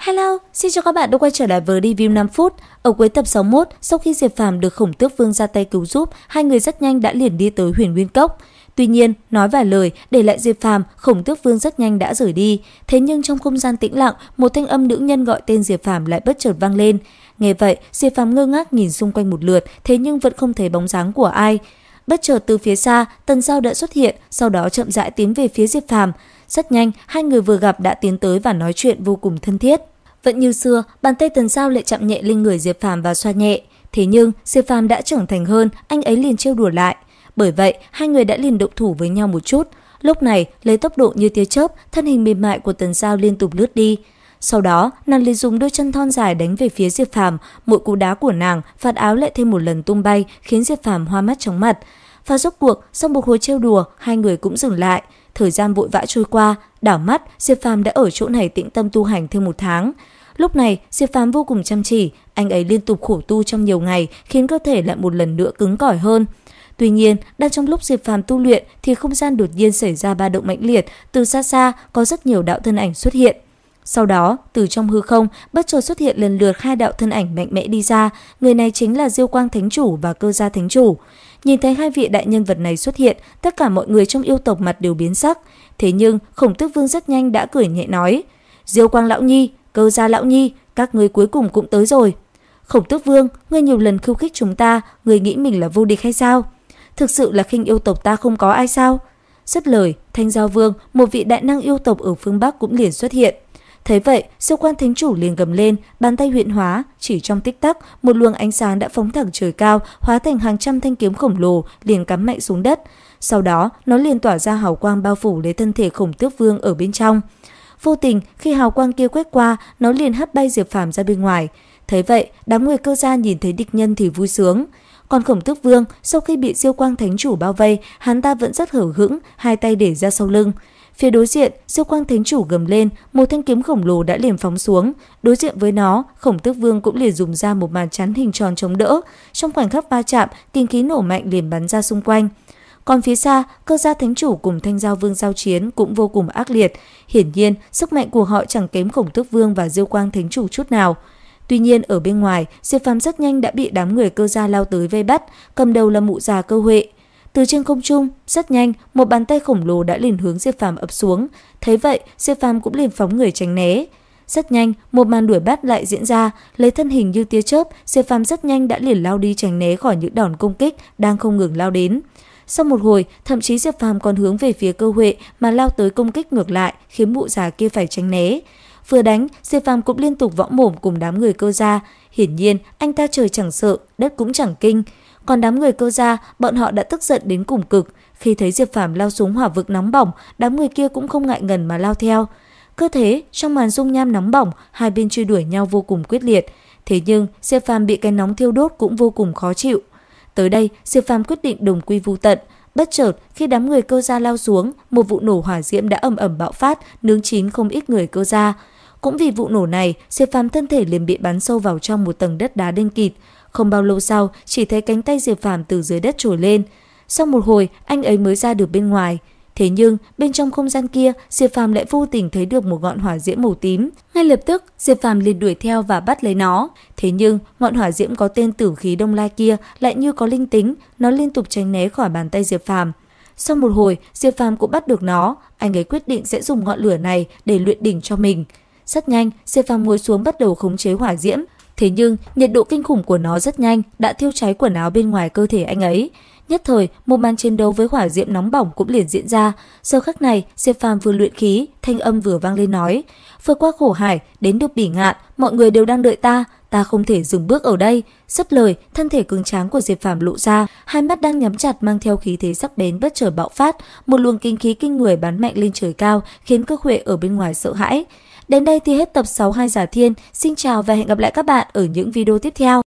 Hello, xin chào các bạn đã quay trở lại với review 5 phút. Ở cuối tập 61, sau khi Diệp Phàm được Khổng Tước Vương ra tay cứu giúp, hai người rất nhanh đã liền đi tới Huyền Nguyên Cốc. Tuy nhiên, nói vài lời, để lại Diệp Phàm, Khổng Tước Vương rất nhanh đã rời đi. Thế nhưng trong không gian tĩnh lặng, một thanh âm nữ nhân gọi tên Diệp Phàm lại bất chợt vang lên. Nghe vậy, Diệp Phàm ngơ ngác nhìn xung quanh một lượt, thế nhưng vẫn không thấy bóng dáng của ai. Bất chợt từ phía xa, Tần Giao đã xuất hiện, sau đó chậm rãi tiến về phía Diệp Phàm. Rất nhanh, hai người vừa gặp đã tiến tới và nói chuyện vô cùng thân thiết. Vẫn như xưa, bàn tay Tần Giao lại chạm nhẹ lên người Diệp Phàm và xoa nhẹ. Thế nhưng, Diệp Phàm đã trưởng thành hơn, anh ấy liền trêu đùa lại. Bởi vậy, hai người đã liền động thủ với nhau một chút. Lúc này, lấy tốc độ như tia chớp, thân hình mềm mại của Tần Giao liên tục lướt đi. Sau đó, nàng liền dùng đôi chân thon dài đánh về phía Diệp Phàm, mỗi cú đá của nàng phạt áo lại thêm một lần tung bay, khiến Diệp Phàm hoa mắt chóng mặt. Và rốt cuộc, sau một hồi trêu đùa, hai người cũng dừng lại. Thời gian vội vã trôi qua, đảo mắt, Diệp Phàm đã ở chỗ này tĩnh tâm tu hành thêm một tháng. Lúc này, Diệp Phàm vô cùng chăm chỉ, anh ấy liên tục khổ tu trong nhiều ngày khiến cơ thể lại một lần nữa cứng cỏi hơn. Tuy nhiên, đang trong lúc Diệp Phàm tu luyện thì không gian đột nhiên xảy ra ba động mãnh liệt, từ xa xa có rất nhiều đạo thân ảnh xuất hiện. Sau đó, từ trong hư không, bất chợt xuất hiện lần lượt hai đạo thân ảnh mạnh mẽ đi ra, người này chính là Diêu Quang Thánh Chủ và Cơ Gia Thánh Chủ. Nhìn thấy hai vị đại nhân vật này xuất hiện, tất cả mọi người trong yêu tộc mặt đều biến sắc. Thế nhưng, khổng tước vương rất nhanh đã cười nhẹ nói. Diêu quang lão nhi, cơ gia lão nhi, các ngươi cuối cùng cũng tới rồi. Khổng tước vương, ngươi nhiều lần khiêu khích chúng ta, ngươi nghĩ mình là vô địch hay sao? Thực sự là khinh yêu tộc ta không có ai sao? Rất lời, thanh giao vương, một vị đại năng yêu tộc ở phương Bắc cũng liền xuất hiện thế vậy, siêu quan thánh chủ liền gầm lên, bàn tay huyện hóa, chỉ trong tích tắc, một luồng ánh sáng đã phóng thẳng trời cao, hóa thành hàng trăm thanh kiếm khổng lồ, liền cắm mạnh xuống đất. Sau đó, nó liền tỏa ra hào quang bao phủ lấy thân thể khổng tước vương ở bên trong. Vô tình, khi hào quang kia quét qua, nó liền hất bay Diệp Phàm ra bên ngoài. thế vậy, đám người cơ gia nhìn thấy địch nhân thì vui sướng. Còn khổng tước vương, sau khi bị siêu quang thánh chủ bao vây, hắn ta vẫn rất hở hững, hai tay để ra sau lưng. Phía đối diện, Diêu Quang Thánh Chủ gầm lên, một thanh kiếm khổng lồ đã liền phóng xuống. Đối diện với nó, Khổng Tước Vương cũng liền dùng ra một màn chắn hình tròn chống đỡ. Trong khoảnh khắc va chạm, kinh khí nổ mạnh liền bắn ra xung quanh. Còn phía xa, cơ gia thánh chủ cùng thanh giao vương giao chiến cũng vô cùng ác liệt. Hiển nhiên, sức mạnh của họ chẳng kém khổng tước vương và diêu quang thánh chủ chút nào. Tuy nhiên, ở bên ngoài, Diệp Phàm rất nhanh đã bị đám người cơ gia lao tới vây bắt, cầm đầu là mụ già cơ huệ. Từ trên không trung, rất nhanh, một bàn tay khổng lồ đã liền hướng Diệp Phàm ập xuống. Thấy vậy, Diệp Phàm cũng liền phóng người tránh né. Rất nhanh, một màn đuổi bắt lại diễn ra, lấy thân hình như tia chớp, Diệp Phàm rất nhanh đã liền lao đi tránh né khỏi những đòn công kích đang không ngừng lao đến. Sau một hồi, thậm chí Diệp Phàm còn hướng về phía cơ huệ mà lao tới công kích ngược lại, khiến mụ già kia phải tránh né. Vừa đánh, Diệp Phàm cũng liên tục võ mồm cùng đám người cơ gia. Hiển nhiên, anh ta trời chẳng sợ, đất cũng chẳng kinh. Còn đám người cơ gia, bọn họ đã tức giận đến cùng cực. Khi thấy Diệp Phạm lao xuống hỏa vực nóng bỏng, đám người kia cũng không ngại ngần mà lao theo. Cứ thế, trong màn dung nham nóng bỏng, hai bên truy đuổi nhau vô cùng quyết liệt. Thế nhưng, Diệp Phàm bị cái nóng thiêu đốt cũng vô cùng khó chịu. Tới đây, Diệp Phàm quyết định đồng quy vu tận. Bất chợt, khi đám người cơ gia lao xuống, một vụ nổ hỏa diễm đã ầm ầm bạo phát, nướng chín không ít người cơ gia. Cũng vì vụ nổ này, Diệp Phàm thân thể liền bị bắn sâu vào trong một tầng đất đá đen kịt. Không bao lâu sau, chỉ thấy cánh tay Diệp Phạm từ dưới đất trồi lên. Sau một hồi, anh ấy mới ra được bên ngoài. Thế nhưng, bên trong không gian kia, Diệp Phạm lại vô tình thấy được một ngọn hỏa diễm màu tím. Ngay lập tức, Diệp Phạm liền đuổi theo và bắt lấy nó. Thế nhưng, ngọn hỏa diễm có tên tử khí đông lai kia lại như có linh tính, nó liên tục tránh né khỏi bàn tay Diệp Phạm. Sau một hồi, Diệp Phạm cũng bắt được nó, anh ấy quyết định sẽ dùng ngọn lửa này để luyện đỉnh cho mình. Rất nhanh, Diệp Phạm ngồi xuống bắt đầu khống chế hỏa diễm, Thế nhưng, nhiệt độ kinh khủng của nó rất nhanh đã thiêu cháy quần áo bên ngoài cơ thể anh ấy. Nhất thời, một màn chiến đấu với hỏa diễm nóng bỏng cũng liền diễn ra. Sau khắc này, Diệp Phàm vừa luyện khí, thanh âm vừa vang lên nói: "Vừa qua khổ hải, đến được bỉ ngạn, mọi người đều đang đợi ta, ta không thể dừng bước ở đây." Sắp lời, thân thể cứng tráng của Diệp Phàm lộ ra, hai mắt đang nhắm chặt mang theo khí thế sắc bén bất chợt bạo phát, một luồng kinh khí kinh người bắn mạnh lên trời cao, khiến cơ huệ ở bên ngoài sợ hãi. Đến đây thì hết tập 62 Giả Thiên. Xin chào và hẹn gặp lại các bạn ở những video tiếp theo.